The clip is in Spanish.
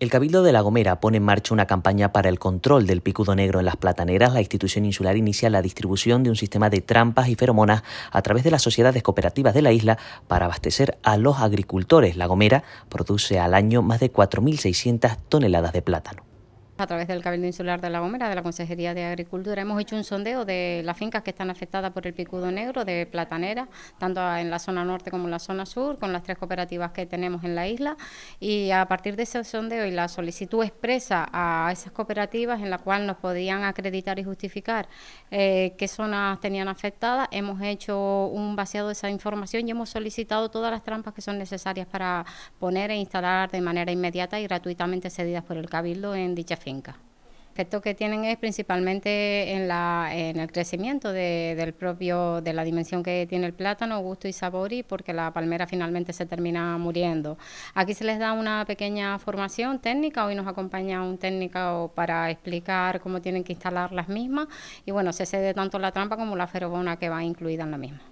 El Cabildo de La Gomera pone en marcha una campaña para el control del picudo negro en las plataneras. La institución insular inicia la distribución de un sistema de trampas y feromonas a través de las sociedades cooperativas de la isla para abastecer a los agricultores. La Gomera produce al año más de 4.600 toneladas de plátano a través del Cabildo Insular de La Gomera, de la Consejería de Agricultura, hemos hecho un sondeo de las fincas que están afectadas por el picudo negro de platanera, tanto en la zona norte como en la zona sur, con las tres cooperativas que tenemos en la isla. Y a partir de ese sondeo y la solicitud expresa a esas cooperativas en la cual nos podían acreditar y justificar eh, qué zonas tenían afectadas, hemos hecho un vaciado de esa información y hemos solicitado todas las trampas que son necesarias para poner e instalar de manera inmediata y gratuitamente cedidas por el Cabildo en dicha finca. El efecto que tienen es principalmente en, en el crecimiento de, del propio, de la dimensión que tiene el plátano, gusto y sabor, y porque la palmera finalmente se termina muriendo. Aquí se les da una pequeña formación técnica, hoy nos acompaña un técnico para explicar cómo tienen que instalar las mismas, y bueno, se cede tanto la trampa como la ferobona que va incluida en la misma.